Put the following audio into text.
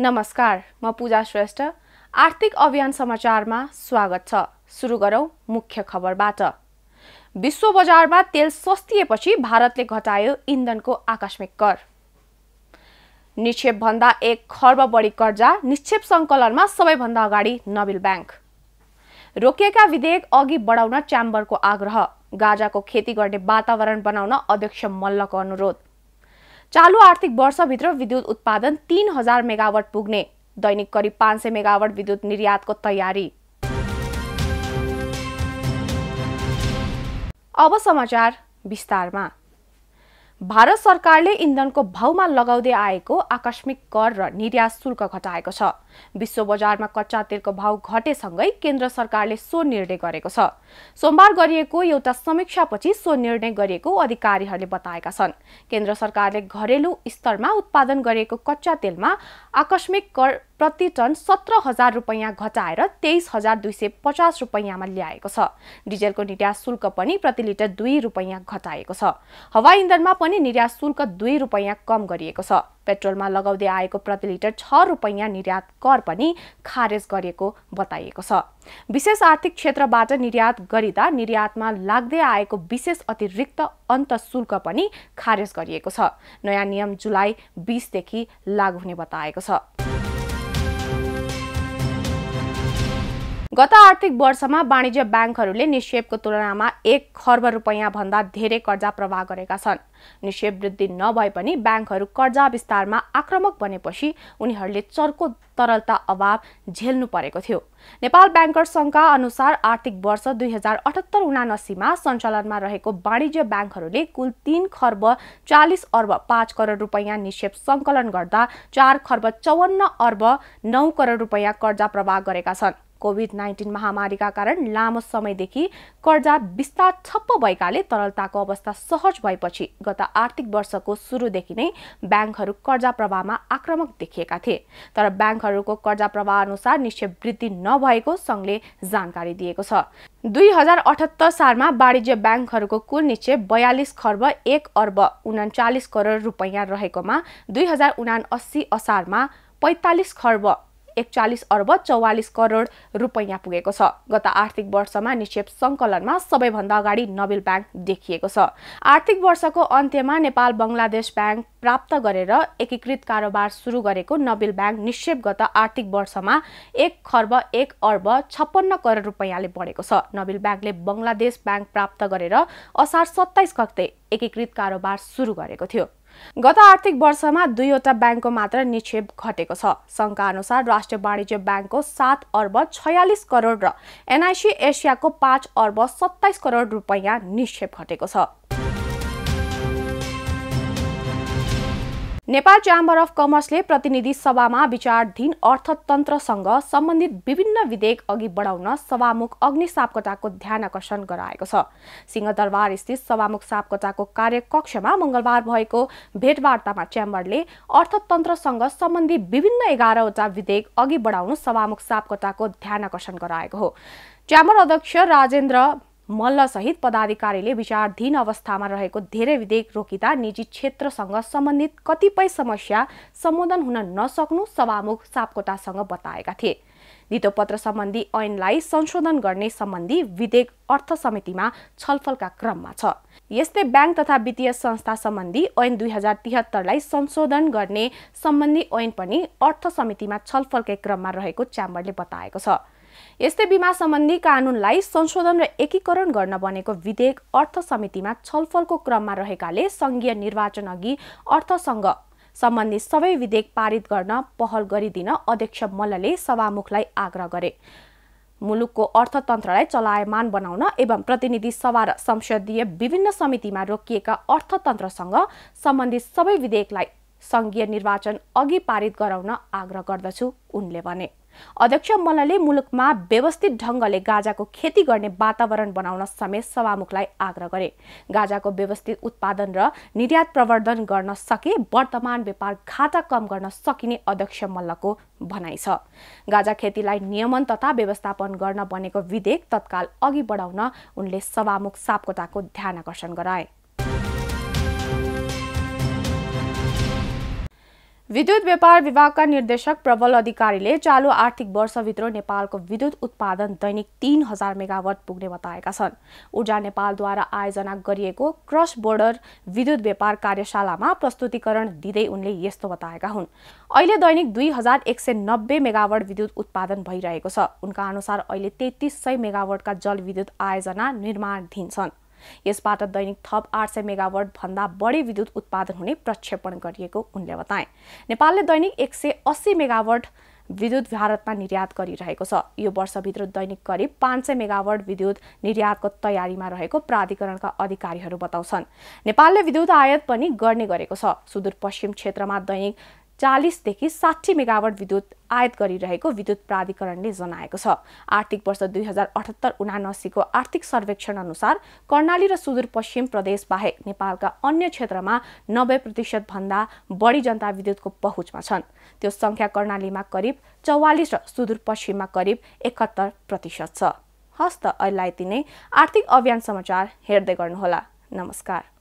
नमस्कार म पूजा श्रेष्ठ आर्थिक अभियान समाचारमा स्वागत छ सुरु गरौँ मुख्य खबरबाट विश्व बजारमा तेल सस्तिएपछि भारतले घटायो इन्धनको आकस्मिक कर निक्षेपभन्दा एक खर्ब बढी कर्जा निक्षेप सङ्कलनमा सबैभन्दा अगाडि नबिल ब्याङ्क रोकिएका विधेयक अघि बढाउन च्याम्बरको आग्रह गाजाको खेती गर्ने वातावरण बनाउन अध्यक्ष मल्लको अनुरोध चालु आर्थिक वर्षभित्र विद्युत उत्पादन तीन हजार मेगावट पुग्ने दैनिक करिब पाँच सय मेगावट विद्युत निर्यातको तयारी अब समाचार विस्तारमा भारत सरकारले इन्धनको भाउमा लगाउँदै आएको आकस्मिक कर र निर्यात शुल्क घटाएको छ विश्व बजारमा कच्चा तेलको भाउ घटेसँगै केन्द्र सरकारले सो निर्णय गरेको छ सोमबार गरिएको एउटा समीक्षापछि सो निर्णय गरिएको अधिकारीहरूले बताएका छन् केन्द्र सरकारले घरेलु स्तरमा उत्पादन गरिएको कच्चा तेलमा आकस्मिक कर प्रति टन सत्र हजार रुपैयाँ घटाएर तेइस हजार दुई सय पचास रुपैयाँमा ल्याएको छ डिजेलको निर्यात शुल्क पनि प्रति लिटर दुई रुपैयाँ घटाएको छ हवाई इन्धनमा पनि निर्यात शुल्क दुई रुपैयाँ कम गरिएको छ पेट्रोलमा लगाउँदै आएको प्रति लिटर छ रुपैयाँ निर्यात कर पनि खारेज गरिएको बताइएको छ विशेष आर्थिक क्षेत्रबाट निर्यात गरिँदा निर्यातमा लाग्दै आएको विशेष अतिरिक्त अन्त शुल्क पनि खारेज गरिएको छ नयाँ नियम जुलाई बिसदेखि लागू हुने बताएको छ गत आर्थिक वर्षमा वाणिज्य ब्याङ्कहरूले निक्षेपको तुलनामा एक खर्ब भन्दा धेरै कर्जा प्रवाह गरेका छन् निक्षेप वृद्धि नभए पनि ब्याङ्कहरू कर्जा विस्तारमा आक्रमक बनेपछि उनीहरूले चर्को तरलता अभाव झेल्नु परेको थियो नेपाल ब्याङ्कर्स सङ्घका अनुसार आर्थिक वर्ष दुई हजार अठहत्तर उनासीमा सञ्चालनमा रहेको वाणिज्य ब्याङ्कहरूले कुल तीन खर्ब चालिस अर्ब पाँच करोड रुपियाँ निक्षेप सङ्कलन गर्दा चार खर्ब चौवन्न अर्ब नौ करोड रुपियाँ कर्जा प्रवाह गरेका छन् कोभिड नाइन्टिन महामारीका कारण लामो समयदेखि कर्जा विस्तार छप्प भएकाले तरलताको अवस्था सहज भएपछि गत आर्थिक वर्षको सुरुदेखि नै ब्याङ्कहरू कर्जा प्रवाहमा आक्रमक देखिएका थिए तर ब्याङ्क ब्याङ्कहरूको कर्जा प्रवाह अनुसार निक्षेप वृद्धि नभएको सङ्घले जानकारी दिएको छ दुई हजार अठहत्तर सालमा वाणिज्य ब्याङ्कहरूको कुल निक्षेप बयालिस खर्ब एक अर्ब उनाचालिस करोड रुपैयाँ रहेकोमा दुई हजार उना असारमा पैँतालिस खर्ब एकचालिस अर्ब चौवालिस करोड रुपैयाँ पुगेको छ गत आर्थिक वर्षमा निक्षेप सङ्कलनमा सबैभन्दा अगाडि नोबिल ब्याङ्क देखिएको छ आर्थिक वर्षको अन्त्यमा नेपाल बङ्गलादेश ब्याङ्क प्राप्त गरेर एकीकृत कारोबार सुरु गरेको नोबिल ब्याङ्क निक्षेप गत आर्थिक वर्षमा एक खर्ब एक अर्ब छप्पन्न करोड रुपैयाँले बढेको छ नोबिल ब्याङ्कले बङ्गलादेश ब्याङ्क प्राप्त गरेर असार सत्ताइस गते एकीकृत कारोबार सुरु गरेको थियो गत आर्थिक वर्षमा दुईवटा ब्याङ्कको मात्र निक्षेप घटेको छ सङ्घका अनुसार राष्ट्रिय वाणिज्य ब्याङ्कको सात अर्ब छयालिस करोड र एनआइसी एसियाको पाँच अर्ब सत्ताइस करोड रुपैयाँ निक्षेप घटेको छ नेपाल च्याम्बर अफ कमर्सले प्रतिनिधि सभामा विचारधीन अर्थतन्त्रसँग सम्बन्धित विभिन्न विधेयक अघि बढाउन सभामुख अग्नि सापकोटाको ध्यान आकर्षण गराएको छ सिंहदरबार स्थित सभामुख सापकोटाको कार्यकक्षमा मंगलबार भएको भेटवार्तामा च्याम्बरले अर्थतन्त्रसँग सम्बन्धित विभिन्न एघारवटा विधेयक अघि बढाउन सभामुख सापकोटाको ध्यान आकर्षण गराएको हो च्याम्बर अध्यक्ष राजेन्द्र मल्लसहित पदाधिकारीले विचारधीन अवस्थामा रहेको धेरै विधेयक रोकिँदा निजी क्षेत्रसँग सम्बन्धित कतिपय समस्या सम्बोधन हुन नसक्नु सभामुख सापकोटासँग बताएका थिए धितोपत्र सम्बन्धी ऐनलाई संशोधन गर्ने सम्बन्धी विधेयक अर्थ समितिमा छलफलका क्रममा छ यस्तै ब्याङ्क तथा वित्तीय संस्था सम्बन्धी ऐन दुई हजार तिहत्तरलाई संशोधन गर्ने सम्बन्धी ऐन पनि अर्थ समितिमा छलफलकै क्रममा रहेको च्याम्बरले बताएको छ यस्तै बिमा सम्बन्धी कानुनलाई संशोधन र एकीकरण गर्न बनेको विधेयक अर्थ समितिमा छलफलको क्रममा रहेकाले सङ्घीय निर्वाचन अघि अर्थसँग सम्बन्धी सबै विधेयक पारित गर्न पहल गरिदिन अध्यक्ष मल्लले सभामुखलाई आग्रह गरे मुलुकको अर्थतन्त्रलाई चलायमान बनाउन एवं प्रतिनिधि सभा र संसदीय विभिन्न समितिमा रोकिएका अर्थतन्त्रसँग सम्बन्धित सबै विधेयकलाई सङ्घीय निर्वाचन अघि पारित गराउन आग्रह गर्दछु उनले भने अध्यक्ष मल्लले मुलुकमा व्यवस्थित ढङ्गले गाजाको खेती गर्ने वातावरण बनाउन समेत सभामुखलाई आग्रह गरे गाजाको व्यवस्थित उत्पादन र निर्यात प्रवर्धन गर्न सके वर्तमान व्यापार घाटा कम गर्न सकिने अध्यक्ष मल्लको भनाइ छ गाजा खेतीलाई नियमन तथा व्यवस्थापन गर्न बनेको विधेयक तत्काल अघि बढाउन उनले सभामुख सापकोटाको ध्यान आकर्षण गराए विद्युत व्यापार विभागका निर्देशक प्रबल अधिकारीले चालु आर्थिक वर्षभित्र नेपालको विद्युत उत्पादन दैनिक तीन हजार मेगावट पुग्ने बताएका छन् ऊर्जा नेपालद्वारा आयोजना गरिएको क्रस बोर्डर विद्युत व्यापार कार्यशालामा प्रस्तुतिकरण दिँदै उनले यस्तो बताएका हुन् अहिले दैनिक दुई हजार एक सय नब्बे मेगावाट विद्युत उत्पादन भइरहेको छ उनका अनुसार अहिले तेत्तिस सय मेगावाटका जलविद्युत आयोजना निर्माणधीन छन् यसबाट दैनिक थप आठ सय मेगावाट भन्दा बढी विद्युत उत्पादन हुने प्रक्षेपण गरिएको उनले बताए नेपालले दैनिक एक सय अस्सी मेगावट विद्युत भारतमा निर्यात गरिरहेको छ यो वर्षभित्र दैनिक करिब पाँच सय मेगावाट विद्युत निर्यातको तयारीमा रहेको प्राधिकरणका अधिकारीहरू बताउँछन् नेपालले विद्युत आयात पनि गर्ने गरेको छ सुदूरपश्चिम क्षेत्रमा दैनिक चालिसदेखि साठी मेगावट विद्युत आयात गरिरहेको विद्युत प्राधिकरणले जनाएको छ आर्थिक वर्ष दुई हजार अठहत्तर उनासीको आर्थिक सर्वेक्षण अनुसार कर्णाली र सुदूरपश्चिम प्रदेश बाहेक नेपालका अन्य क्षेत्रमा नब्बे प्रतिशतभन्दा बढी जनता विद्युतको पहुँचमा छन् त्यो सङ्ख्या कर्णालीमा करिब चौवालिस र सुदूरपश्चिममा करिब एकहत्तर प्रतिशत छ हस्त अहिले यति नै आर्थिक अभियान समाचार हेर्दै गर्नुहोला नमस्कार